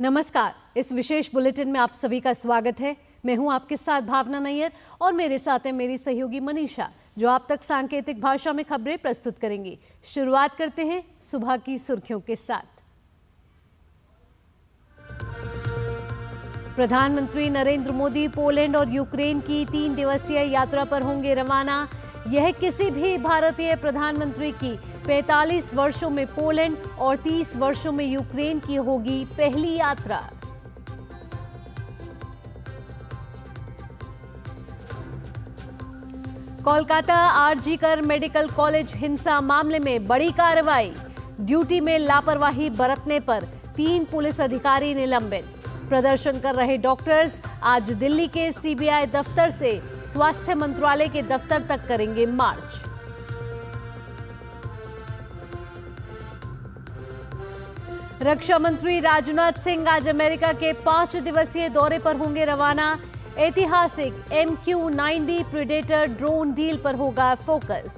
नमस्कार इस विशेष बुलेटिन में आप सभी का स्वागत है मैं हूं आपके साथ भावना नैयर और मेरे साथ है मेरी सहयोगी मनीषा जो आप तक सांकेतिक भाषा में खबरें प्रस्तुत करेंगी शुरुआत करते हैं सुबह की सुर्खियों के साथ प्रधानमंत्री नरेंद्र मोदी पोलैंड और यूक्रेन की तीन दिवसीय यात्रा पर होंगे रवाना यह किसी भी भारतीय प्रधानमंत्री की 45 वर्षों में पोलैंड और 30 वर्षों में यूक्रेन की होगी पहली यात्रा कोलकाता आरजीकर मेडिकल कॉलेज हिंसा मामले में बड़ी कार्रवाई ड्यूटी में लापरवाही बरतने पर तीन पुलिस अधिकारी निलंबित प्रदर्शन कर रहे डॉक्टर्स आज दिल्ली के सीबीआई दफ्तर से स्वास्थ्य मंत्रालय के दफ्तर तक करेंगे मार्च रक्षा मंत्री राजनाथ सिंह आज अमेरिका के पांच दिवसीय दौरे पर होंगे रवाना ऐतिहासिक M Q nine B predator drone deal पर होगा फोकस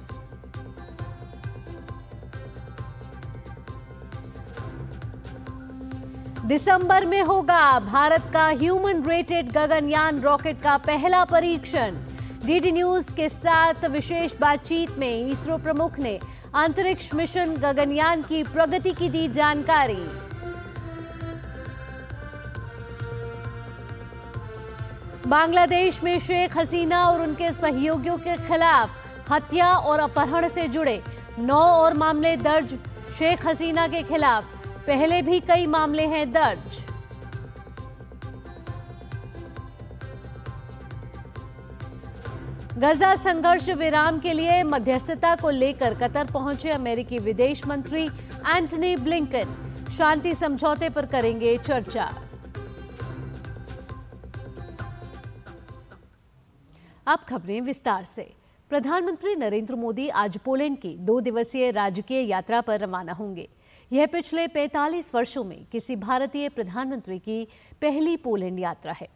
दिसंबर में होगा भारत का ह्यूमन रेटेड गगनयान रॉकेट का पहला परीक्षण डीडी न्यूज के साथ विशेष बातचीत में इसरो प्रमुख ने अंतरिक्ष मिशन गगनयान की प्रगति की दी जानकारी बांग्लादेश में शेख हसीना और उनके सहयोगियों के खिलाफ हत्या और अपहरण से जुड़े नौ और मामले दर्ज शेख हसीना के खिलाफ पहले भी कई मामले हैं दर्ज गजा संघर्ष विराम के लिए मध्यस्थता को लेकर कतर पहुंचे अमेरिकी विदेश मंत्री एंटनी ब्लिंकन शांति समझौते पर करेंगे चर्चा अब खबरें विस्तार से प्रधानमंत्री नरेंद्र मोदी आज पोलैंड की दो दिवसीय राजकीय यात्रा पर रवाना होंगे यह पिछले 45 वर्षों में किसी भारतीय प्रधानमंत्री की पहली पोलैंड यात्रा है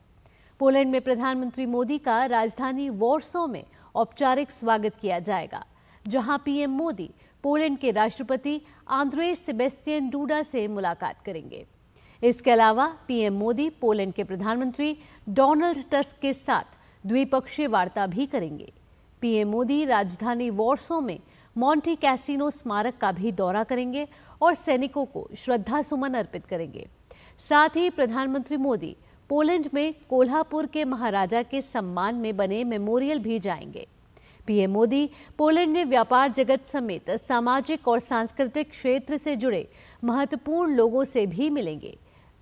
पोलैंड में प्रधानमंत्री मोदी का राजधानी वॉर्सो में औपचारिक स्वागत किया जाएगा जहां पीएम मोदी पोलैंड के राष्ट्रपति आंद्रे सेबेस्टियन डूडा से मुलाकात करेंगे इसके अलावा पीएम मोदी पोलैंड के प्रधानमंत्री डोनाल्ड टस्क के साथ द्विपक्षीय वार्ता भी करेंगे पीएम मोदी राजधानी वॉर्सो में मॉन्टी कैसिनो स्मारक का भी दौरा करेंगे और सैनिकों को श्रद्धा सुमन अर्पित करेंगे साथ ही प्रधानमंत्री मोदी पोलैंड में कोल्हापुर के महाराजा के सम्मान में बने मेमोरियल भी जाएंगे पीएम मोदी पोलैंड में व्यापार जगत समेत सामाजिक और सांस्कृतिक क्षेत्र से जुड़े महत्वपूर्ण लोगों से भी मिलेंगे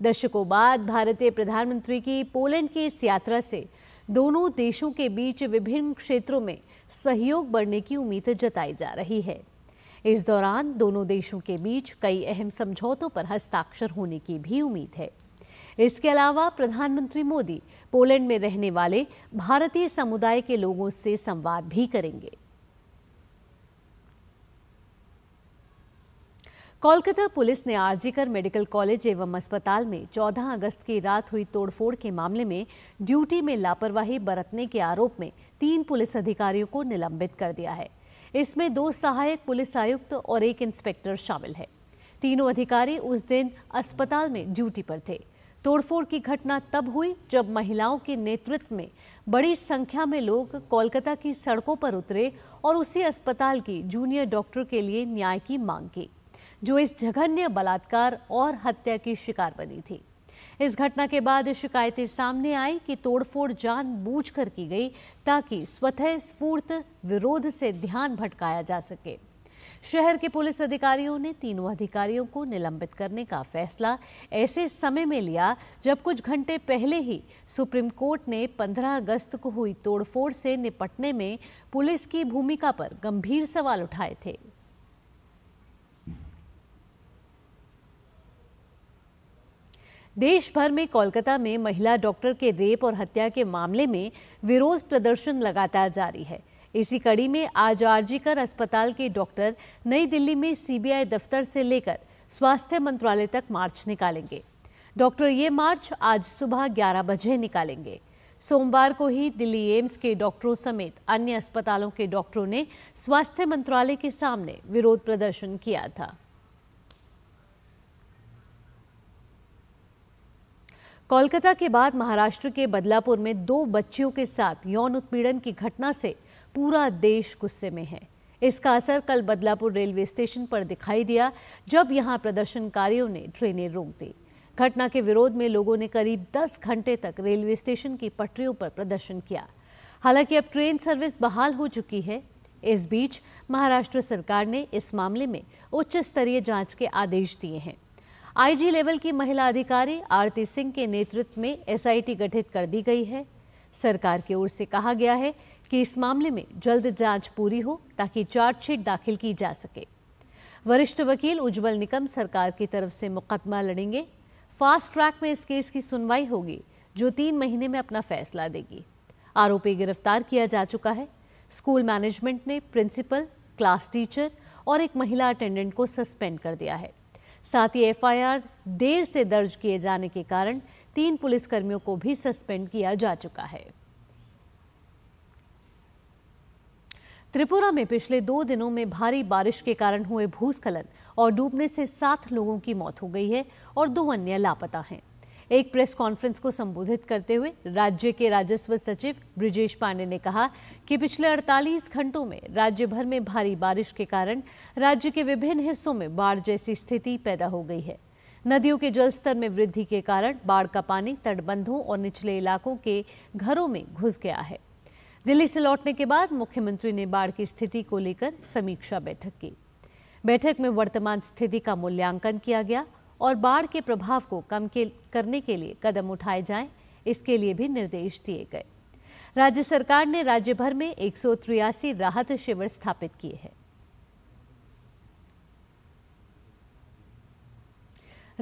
दशकों बाद भारतीय प्रधानमंत्री की पोलैंड की इस यात्रा से दोनों देशों के बीच विभिन्न क्षेत्रों में सहयोग बढ़ने की उम्मीद जताई जा रही है इस दौरान दोनों देशों के बीच कई अहम समझौतों पर हस्ताक्षर होने की भी उम्मीद है इसके अलावा प्रधानमंत्री मोदी पोलैंड में रहने वाले भारतीय समुदाय के लोगों से संवाद भी करेंगे कोलकाता पुलिस ने आरजीकर मेडिकल कॉलेज एवं अस्पताल में 14 अगस्त की रात हुई तोड़फोड़ के मामले में ड्यूटी में लापरवाही बरतने के आरोप में तीन पुलिस अधिकारियों को निलंबित कर दिया है इसमें दो सहायक पुलिस आयुक्त और एक इंस्पेक्टर शामिल है तीनों अधिकारी उस दिन अस्पताल में ड्यूटी पर थे तोड़फोड़ की घटना तब हुई जब महिलाओं के नेतृत्व में बड़ी संख्या में लोग कोलकाता की सड़कों पर उतरे और उसी अस्पताल की जूनियर डॉक्टर के लिए न्याय की मांग की जो इस जघन्य बलात्कार और हत्या की शिकार बनी थी इस घटना के बाद शिकायतें सामने आई कि तोड़फोड़ जान की गई ताकि स्वतः स्फूर्त विरोध से ध्यान भटकाया जा सके शहर के पुलिस अधिकारियों ने तीनों अधिकारियों को निलंबित करने का फैसला ऐसे समय में लिया जब कुछ घंटे पहले ही सुप्रीम कोर्ट ने 15 अगस्त को हुई तोड़फोड़ से निपटने में पुलिस की भूमिका पर गंभीर सवाल उठाए थे देश भर में कोलकाता में महिला डॉक्टर के रेप और हत्या के मामले में विरोध प्रदर्शन लगातार जारी है इसी कड़ी में आज आरजीकर अस्पताल के डॉक्टर नई दिल्ली में सीबीआई दफ्तर से लेकर स्वास्थ्य मंत्रालय तक मार्च निकालेंगे डॉक्टर ये मार्च आज सुबह 11 बजे निकालेंगे सोमवार को ही दिल्ली एम्स के डॉक्टरों समेत अन्य अस्पतालों के डॉक्टरों ने स्वास्थ्य मंत्रालय के सामने विरोध प्रदर्शन किया था कोलकाता के बाद महाराष्ट्र के बदलापुर में दो बच्चियों के साथ यौन उत्पीड़न की घटना से पूरा देश गुस्से में है इसका असर कल बदलापुर रेलवे स्टेशन पर दिखाई दिया जब यहां प्रदर्शनकारियों ने ट्रेनें रोक दी घटना के विरोध में लोगों ने करीब 10 घंटे तक रेलवे स्टेशन की पटरियों पर प्रदर्शन किया हालांकि अब ट्रेन सर्विस बहाल हो चुकी है इस बीच महाराष्ट्र सरकार ने इस मामले में उच्च स्तरीय जांच के आदेश दिए हैं आईजी लेवल की महिला अधिकारी आरती सिंह के नेतृत्व में एसआईटी गठित कर दी गई है सरकार की ओर से कहा गया है कि इस मामले में जल्द जांच पूरी हो ताकि चार्जशीट दाखिल की जा सके वरिष्ठ वकील उज्जवल निकम सरकार की तरफ से मुकदमा लड़ेंगे फास्ट ट्रैक में इस केस की सुनवाई होगी जो तीन महीने में अपना फैसला देगी आरोपी गिरफ्तार किया जा चुका है स्कूल मैनेजमेंट ने प्रिंसिपल क्लास टीचर और एक महिला अटेंडेंट को सस्पेंड कर दिया है साथ ही एफआईआर देर से दर्ज किए जाने के कारण तीन पुलिसकर्मियों को भी सस्पेंड किया जा चुका है त्रिपुरा में पिछले दो दिनों में भारी बारिश के कारण हुए भूस्खलन और डूबने से सात लोगों की मौत हो गई है और दो अन्य लापता हैं एक प्रेस कॉन्फ्रेंस को संबोधित करते हुए राज्य के राजस्व सचिव ब्रिजेश पांडे ने कहा कि पिछले 48 घंटों में राज्य भर में भारी बारिश के कारण राज्य के विभिन्न हिस्सों में बाढ़ जैसी स्थिति पैदा हो गई है नदियों के जलस्तर में वृद्धि के कारण बाढ़ का पानी तटबंधों और निचले इलाकों के घरों में घुस गया है दिल्ली से लौटने के बाद मुख्यमंत्री ने बाढ़ की स्थिति को लेकर समीक्षा बैठक की बैठक में वर्तमान स्थिति का मूल्यांकन किया गया और बाढ़ के प्रभाव को कम के करने के लिए कदम उठाए जाएं इसके लिए भी निर्देश दिए गए राज्य सरकार ने राज्य भर में एक राहत शिविर स्थापित किए हैं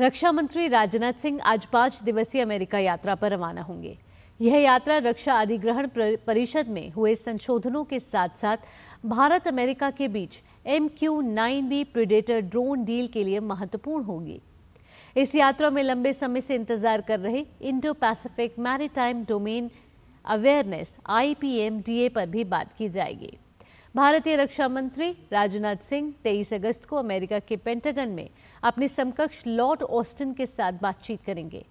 रक्षा मंत्री राजनाथ सिंह आज पाँच दिवसीय अमेरिका यात्रा पर रवाना होंगे यह यात्रा रक्षा अधिग्रहण परिषद में हुए संशोधनों के साथ साथ भारत अमेरिका के बीच M Q nine B predator drone deal के लिए महत्वपूर्ण होगी इस यात्रा में लंबे समय से इंतजार कर रहे Indo Pacific maritime domain awareness I पर भी बात की जाएगी भारतीय रक्षा मंत्री राजनाथ सिंह 23 अगस्त को अमेरिका के पेंटागन में अपने समकक्ष लॉर्ड ऑस्टिन के साथ बातचीत करेंगे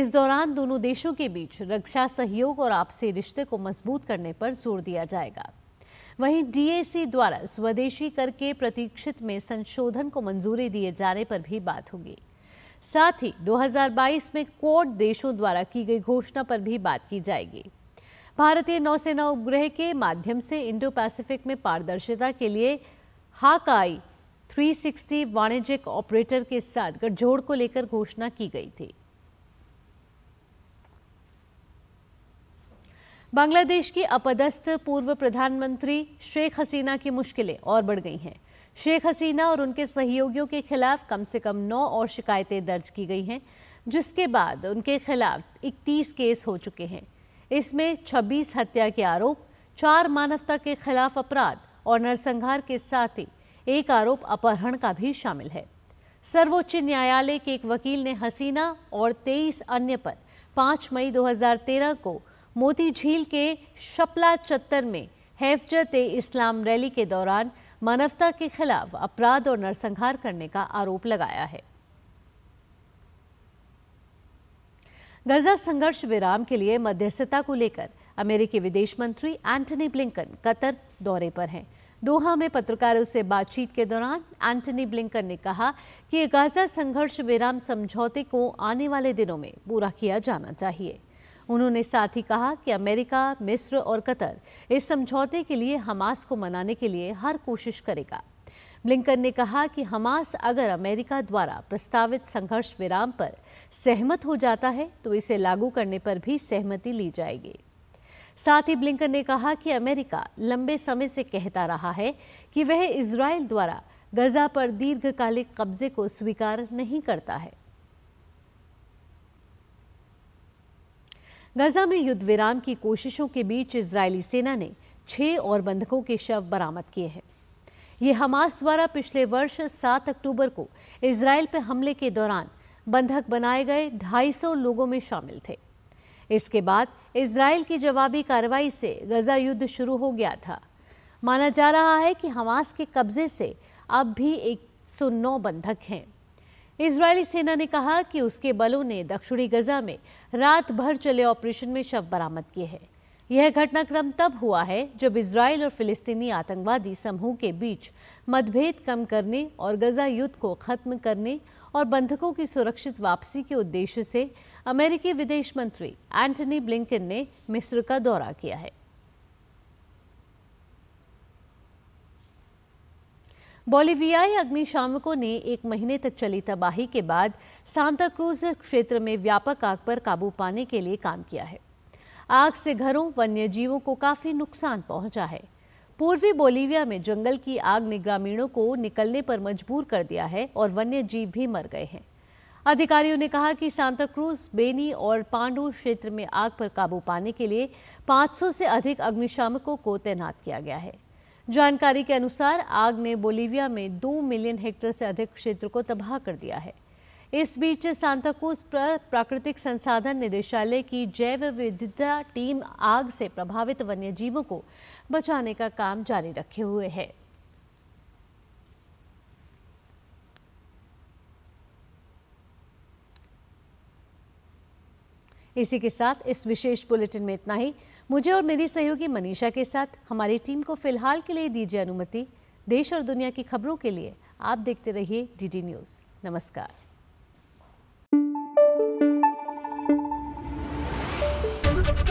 इस दौरान दोनों देशों के बीच रक्षा सहयोग और आपसी रिश्ते को मजबूत करने पर जोर दिया जाएगा वहीं डीएसी द्वारा स्वदेशी कर के प्रतीक्षित में संशोधन को मंजूरी दिए जाने पर भी बात होगी साथ ही 2022 में कोर्ट देशों द्वारा की गई घोषणा पर भी बात की जाएगी भारतीय नौसेना उपग्रह के माध्यम से इंडो पैसिफिक में पारदर्शिता के लिए हाकाई 360 वाणिज्यिक ऑपरेटर के साथ गठजोड़ को लेकर घोषणा की गई थी बांग्लादेश की अपदस्थ पूर्व प्रधानमंत्री शेख हसीना की मुश्किलें और बढ़ गई हैं शेख हसीना और उनके सहयोगियों के खिलाफ कम से कम नौ और शिकायतें दर्ज की गई हैं जिसके बाद उनके खिलाफ इकतीस केस हो चुके हैं इसमें 26 हत्या के आरोप चार मानवता के खिलाफ अपराध और नरसंहार के साथ ही एक आरोप अपहरण का भी शामिल है सर्वोच्च न्यायालय के एक वकील ने हसीना और 23 अन्य पर 5 मई 2013 को मोती झील के शपला चत्तर में ए इस्लाम रैली के दौरान मानवता के खिलाफ अपराध और नरसंहार करने का आरोप लगाया है गजा संघर्ष विराम के लिए मध्यस्थता को लेकर अमेरिकी विदेश मंत्री एंटनी ब्लिंकन कतर दौरे पर हैं दोहा में पत्रकारों से बातचीत के दौरान एंटनी ब्लिंकन ने कहा कि गाजा संघर्ष विराम समझौते को आने वाले दिनों में पूरा किया जाना चाहिए उन्होंने साथ ही कहा कि अमेरिका मिस्र और कतर इस समझौते के लिए हमास को मनाने के लिए हर कोशिश करेगा ब्लिंकन ने कहा कि हमास अगर अमेरिका द्वारा प्रस्तावित संघर्ष विराम पर सहमत हो जाता है तो इसे लागू करने पर भी सहमति ली जाएगी साथ ही ब्लिंकन ने कहा कि अमेरिका लंबे समय से कहता रहा है कि वह इसराइल द्वारा गजा पर दीर्घकालिक कब्जे को स्वीकार नहीं करता है गजा में युद्ध विराम की कोशिशों के बीच इजरायली सेना ने छह और बंधकों के शव बरामद किए हैं ये हमास द्वारा पिछले वर्ष 7 अक्टूबर को इसराइल पर हमले के दौरान बंधक बनाए गए 250 लोगों में शामिल थे इसके बाद इसराइल की जवाबी कार्रवाई से गजा युद्ध शुरू हो गया था माना जा रहा है कि हमास के कब्जे से अब भी 109 बंधक हैं इसराइली सेना ने कहा कि उसके बलों ने दक्षिणी गजा में रात भर चले ऑपरेशन में शव बरामद किए हैं यह घटनाक्रम तब हुआ है जब इसराइल और फिलिस्तीनी आतंकवादी समूह के बीच मतभेद कम करने और गजा युद्ध को खत्म करने और बंधकों की सुरक्षित वापसी के उद्देश्य से अमेरिकी विदेश मंत्री एंटनी ब्लिंकन ने मिस्र का दौरा किया है बोलीवियाई अग्निशामकों ने एक महीने तक चली तबाही के बाद सांता क्रूज क्षेत्र में व्यापक आग पर काबू पाने के लिए काम किया है आग से घरों वन्य जीवों को काफी नुकसान पहुंचा है पूर्वी बोलीविया में जंगल की आग ने ग्रामीणों को निकलने पर मजबूर कर दिया है और वन्य जीव भी मर गए हैं अधिकारियों ने कहा कि सांताक्रूज बेनी और पांडू क्षेत्र में आग पर काबू पाने के लिए 500 से अधिक अग्निशामकों को तैनात किया गया है जानकारी के अनुसार आग ने बोलीविया में दो मिलियन हेक्टेयर से अधिक क्षेत्र को तबाह कर दिया है इस बीच सांताकूस प्राकृतिक संसाधन निदेशालय की जैव विविधता टीम आग से प्रभावित वन्य जीवों को बचाने का काम जारी रखे हुए है इसी के साथ इस विशेष बुलेटिन में इतना ही मुझे और मेरी सहयोगी मनीषा के साथ हमारी टीम को फिलहाल के लिए दीजिए अनुमति देश और दुनिया की खबरों के लिए आप देखते रहिए डीडी न्यूज़ नमस्कार